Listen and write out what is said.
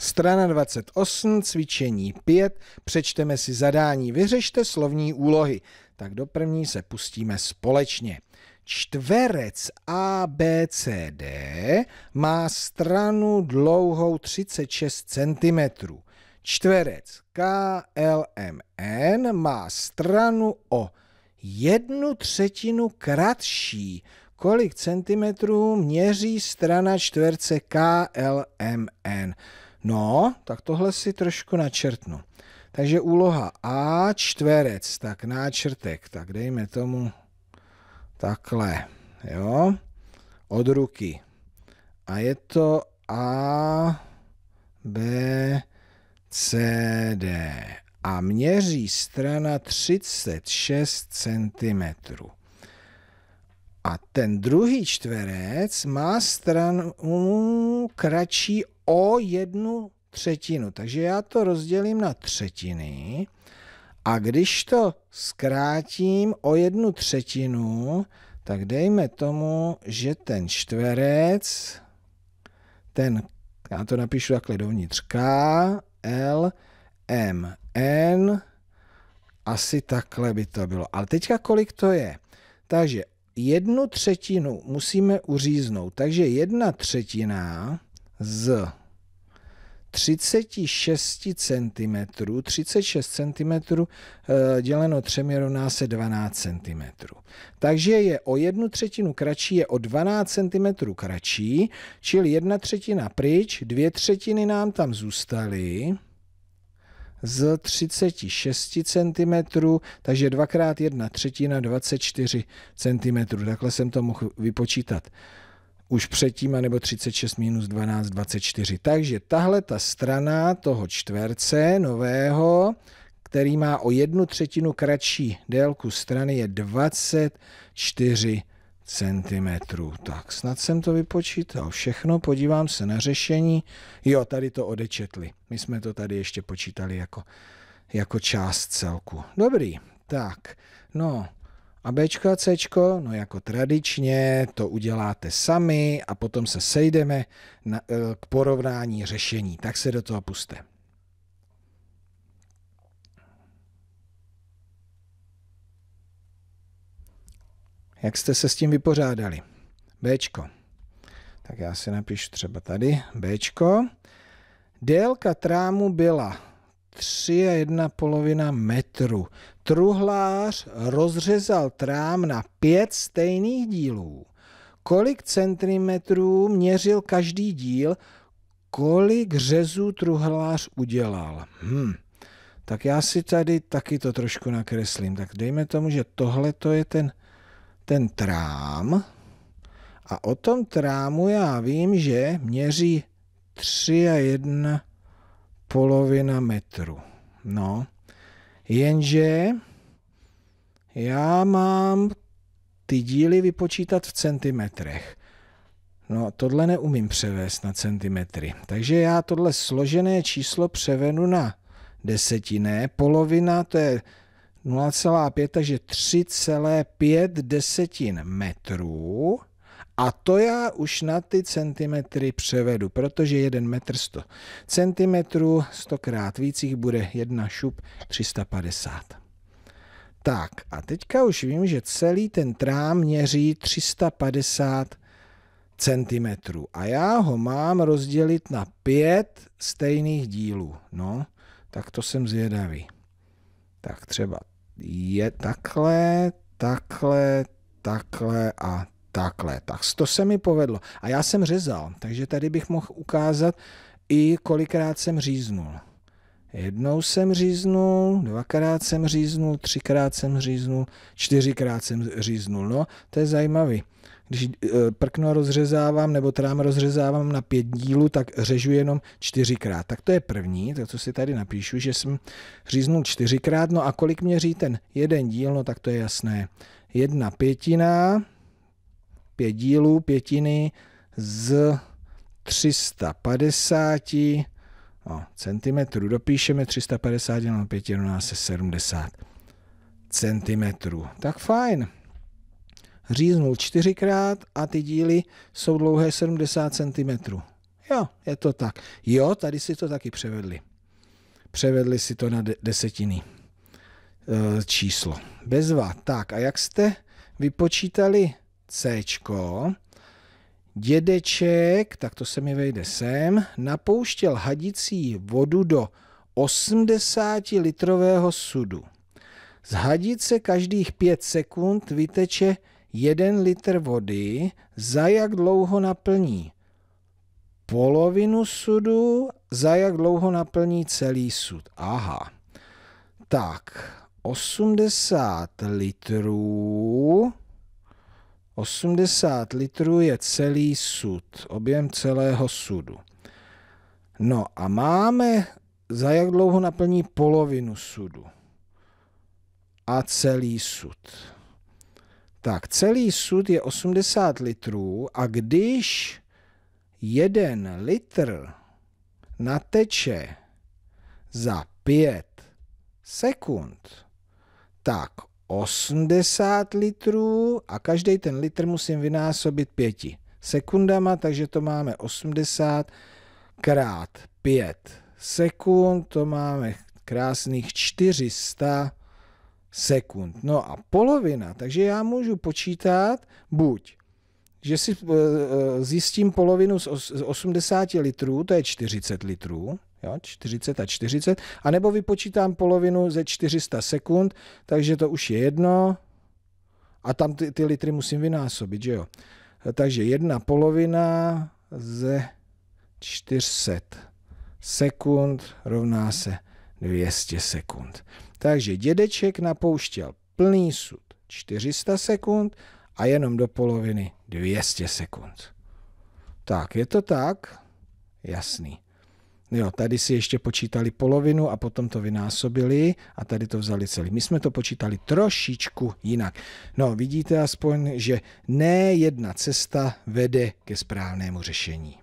Strana 28, cvičení 5, přečteme si zadání, vyřešte slovní úlohy. Tak do první se pustíme společně. Čtverec ABCD má stranu dlouhou 36 cm. Čtverec KLMN má stranu o jednu třetinu kratší. Kolik centimetrů měří strana čtverce KLMN? No, tak tohle si trošku načrtnu. Takže úloha A čtverec, tak náčrtek, tak dejme tomu takhle, jo, od ruky. A je to A, B, C, D. A měří strana 36 cm. A ten druhý čtverec má stranu kratší o jednu třetinu. Takže já to rozdělím na třetiny a když to zkrátím o jednu třetinu, tak dejme tomu, že ten čtverec, ten, já to napíšu takhle dovnitř, K, L, M, N, asi takhle by to bylo. Ale teďka kolik to je? Takže jednu třetinu musíme uříznout. Takže jedna třetina z 36 cm, 36 cm děleno 3 rovná se 12 cm. Takže je o jednu třetinu kratší, je o 12 cm kratší, čili jedna třetina pryč, dvě třetiny nám tam zůstaly z 36 cm, takže 2 x 1 třetina 24 cm. Takhle jsem to mohl vypočítat už předtím, anebo 36 minus 12, 24. Takže tahle ta strana toho čtverce nového, který má o jednu třetinu kratší délku strany, je 24 cm. Tak snad jsem to vypočítal všechno, podívám se na řešení. Jo, tady to odečetli. My jsme to tady ještě počítali jako, jako část celku. Dobrý, tak, no, a B C, no jako tradičně, to uděláte sami a potom se sejdeme na, e, k porovnání řešení. Tak se do toho puste. Jak jste se s tím vypořádali? Bčko. Tak já si napíšu třeba tady Bčko. Délka trámu byla tři a jedna polovina metru. Truhlář rozřezal trám na pět stejných dílů. Kolik centimetrů měřil každý díl, kolik řezů truhlář udělal. Hmm. Tak já si tady taky to trošku nakreslím. Tak dejme tomu, že tohle to je ten, ten trám. A o tom trámu já vím, že měří 3 a 1 polovina metru. No, jenže já mám ty díly vypočítat v centimetrech. No, tohle neumím převést na centimetry. Takže já tohle složené číslo převenu na desetiné. Polovina to je 0,5, takže 3,5 desetin metrů. A to já už na ty centimetry převedu, protože 1 metr 100 centimetrů, 100 krát víc jich bude jedna šup 350. Tak a teďka už vím, že celý ten trám měří 350 centimetrů a já ho mám rozdělit na pět stejných dílů. No, tak to jsem zvědavý. Tak třeba je takhle, takhle, takhle a takhle, tak to se mi povedlo. A já jsem řezal, takže tady bych mohl ukázat i kolikrát jsem říznul. Jednou jsem říznul, dvakrát jsem říznul, třikrát jsem říznul, čtyřikrát jsem říznul. No, to je zajímavý. Když e, prkno rozřezávám nebo trám rozřezávám na pět dílů, tak řežu jenom čtyřikrát. Tak to je první, to, co si tady napíšu, že jsem říznul čtyřikrát. No a kolik měří ten jeden díl, no tak to je jasné. Jedna pětina, pět dílů, pětiny z 350 no, centimetrů. Dopíšeme 350 na 5 rovná se 70 centimetrů. Tak fajn. Říznul čtyřikrát a ty díly jsou dlouhé 70 centimetrů. Jo, je to tak. Jo, tady si to taky převedli. Převedli si to na desetiny eh, číslo. Bezva. Tak a jak jste vypočítali C. Dědeček, tak to se mi vejde sem, napouštěl hadicí vodu do 80 litrového sudu. Z hadice každých 5 sekund vyteče 1 litr vody, za jak dlouho naplní polovinu sudu, za jak dlouho naplní celý sud. Aha. Tak, 80 litrů 80 litrů je celý sud, objem celého sudu. No a máme, za jak dlouho naplní polovinu sudu. A celý sud. Tak celý sud je 80 litrů a když jeden litr nateče za 5 sekund, tak 80 litrů a každý ten litr musím vynásobit pěti sekundama, takže to máme 80 krát 5 sekund, to máme krásných 400 sekund. No a polovina, takže já můžu počítat buď, že si eh, eh, zjistím polovinu z 80 litrů, to je 40 litrů, Jo, 40 a 40. A nebo vypočítám polovinu ze 400 sekund, takže to už je jedno. A tam ty, ty litry musím vynásobit, že jo. Takže jedna polovina ze 400 sekund rovná se 200 sekund. Takže dědeček napouštěl plný sud 400 sekund a jenom do poloviny 200 sekund. Tak, je to tak? Jasný. Jo, tady si ještě počítali polovinu a potom to vynásobili a tady to vzali celý. My jsme to počítali trošičku jinak. No, vidíte aspoň, že ne jedna cesta vede ke správnému řešení.